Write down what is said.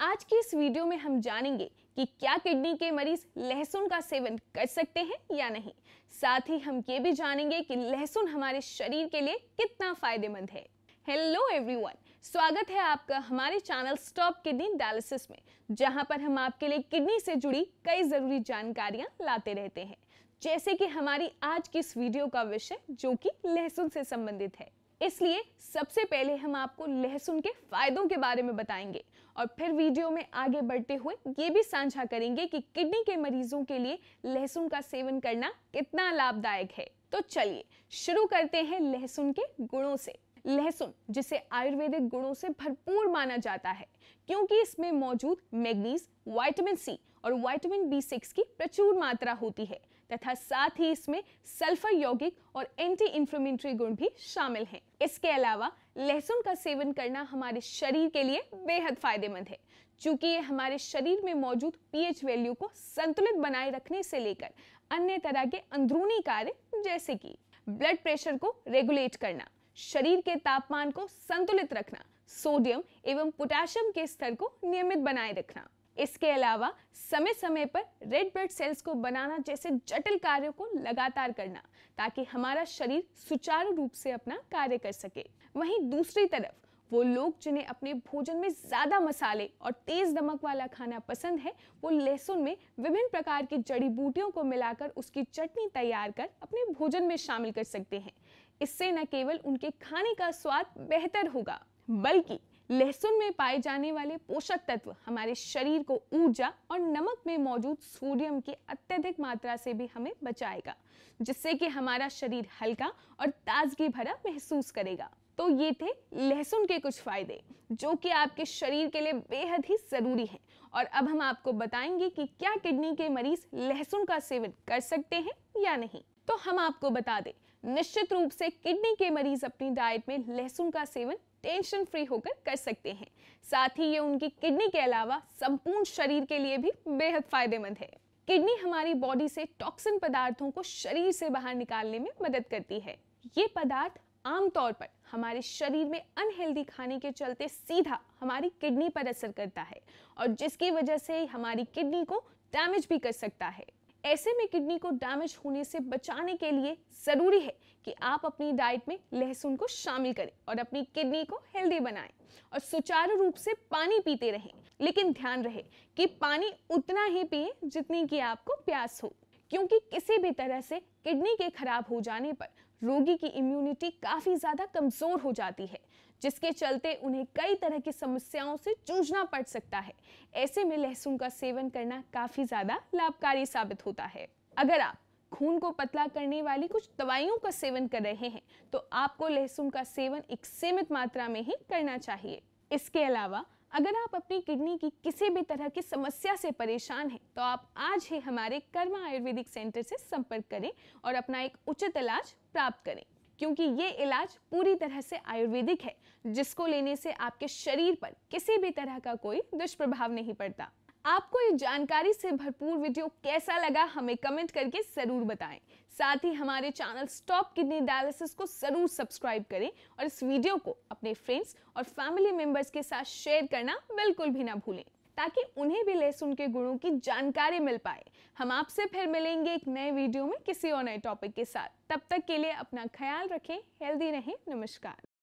आज की इस वीडियो में हम जानेंगे कि क्या किडनी के मरीज लहसुन का सेवन कर सकते हैं या नहीं साथ ही हम ये भी जानेंगे कि लहसुन हमारे शरीर के लिए कितना फायदेमंद है हेलो एवरीवन स्वागत है आपका हमारे चैनल स्टॉप किडनी डायलिसिस में जहां पर हम आपके लिए किडनी से जुड़ी कई ज़रूरी जानकारियां लाते रहते हैं जैसे कि हमारी आज की इस वीडियो का विषय जो कि लहसुन से संबंधित है इसलिए सबसे पहले हम आपको लहसुन के फायदों के बारे में बताएंगे और फिर वीडियो में आगे बढ़ते हुए ये भी साझा करेंगे कि किडनी के मरीजों के लिए लहसुन का सेवन करना कितना लाभदायक है तो चलिए शुरू करते हैं लहसुन के गुणों से लहसुन जिसे आयुर्वेदिक गुणों से भरपूर माना जाता है क्योंकि इसमें मौजूद मैग्नीज वाइटामिन सी और वाइटामिन बी सिक्स की प्रचुर मात्रा होती है तथा साथ ही इसमें सल्फर यौगिक और एंटी इन्फ्लेमेटरी गुण भी शामिल हैं इसके अलावा लहसुन का सेवन करना हमारे शरीर के लिए बेहद फायदेमंद है चूंकि ये हमारे शरीर में मौजूद पीएच वैल्यू को संतुलित बनाए रखने से लेकर अन्य तरह के अंदरूनी कार्य जैसे कि ब्लड प्रेशर को रेगुलेट करना शरीर के तापमान को संतुलित रखना सोडियम एवं पोटेशियम के स्तर को नियमित बनाए रखना इसके अलावा समय समय पर रेड ब्लड सेल्स को बनाना जैसे जटिल कार्यों को लगातार करना ताकि हमारा शरीर सुचारू रूप से अपना कार्य कर सके वहीं दूसरी तरफ वो लोग जिन्हें अपने भोजन में ज़्यादा मसाले और तेज़ नमक वाला खाना पसंद है वो लहसुन में विभिन्न प्रकार की जड़ी बूटियों को मिलाकर उसकी चटनी तैयार कर अपने भोजन में शामिल कर सकते हैं इससे न केवल उनके खाने का स्वाद बेहतर होगा बल्कि लहसुन में पाए जाने वाले पोषक तत्व हमारे शरीर को ऊर्जा और नमक में मौजूद सोडियम की अत्यधिक मात्रा से भी हमें बचाएगा जिससे कि हमारा शरीर हल्का और ताजगी भरा महसूस करेगा तो ये थे लहसुन के कुछ फायदे जो कि आपके शरीर के लिए बेहद ही ज़रूरी हैं और अब हम आपको बताएंगे कि क्या किडनी के मरीज लहसुन का सेवन कर सकते हैं या नहीं तो हम आपको बता दें निश्चित रूप से किडनी के मरीज अपनी डाइट में लहसुन का सेवन टेंशन फ्री होकर कर सकते हैं साथ ही ये उनकी किडनी के अलावा संपूर्ण शरीर के लिए भी बेहद फायदेमंद है किडनी हमारी बॉडी से टॉक्सिन पदार्थों को शरीर से बाहर निकालने में मदद करती है ये पदार्थ आमतौर पर हमारे शरीर में अनहेल्दी खाने के चलते सीधा हमारी किडनी पर असर करता है और जिसकी वजह से हमारी किडनी को डैमेज भी कर सकता है ऐसे में किडनी को डैमेज होने से बचाने के लिए ज़रूरी है कि आप अपनी डाइट में लहसुन को शामिल करें और अपनी किडनी को हेल्दी बनाएं और सुचारू रूप से पानी पीते रहें लेकिन ध्यान रहे कि पानी उतना ही पिए जितनी कि आपको प्यास हो क्योंकि किसी भी तरह से किडनी के खराब हो जाने पर रोगी की इम्यूनिटी काफ़ी ज़्यादा कमज़ोर हो जाती है जिसके चलते उन्हें कई तरह की समस्याओं से जूझना पड़ सकता है ऐसे में लहसुन का सेवन करना काफ़ी ज़्यादा लाभकारी साबित होता है अगर आप खून को पतला करने वाली कुछ दवाइयों का सेवन कर रहे हैं तो आपको लहसुन का सेवन एक सीमित मात्रा में ही करना चाहिए इसके अलावा अगर आप अपनी किडनी की किसी भी तरह की समस्या से परेशान हैं तो आप आज ही हमारे कर्मा आयुर्वेदिक सेंटर से संपर्क करें और अपना एक उचित इलाज प्राप्त करें क्योंकि ये इलाज पूरी तरह से आयुर्वेदिक है जिसको लेने से आपके शरीर पर किसी भी तरह का कोई दुष्प्रभाव नहीं पड़ता आपको ये जानकारी से भरपूर वीडियो कैसा लगा हमें कमेंट करके ज़रूर बताएं साथ ही हमारे चैनल स्टॉप किडनी डायलिसिस को ज़रूर सब्सक्राइब करें और इस वीडियो को अपने फ्रेंड्स और फैमिली मेंबर्स के साथ शेयर करना बिल्कुल भी ना भूलें ताकि उन्हें भी लहसुन के गुणों की जानकारी मिल पाए हम आपसे फिर मिलेंगे एक नए वीडियो में किसी और नए टॉपिक के साथ तब तक के लिए अपना ख्याल रखें हेल्दी रहें नमस्कार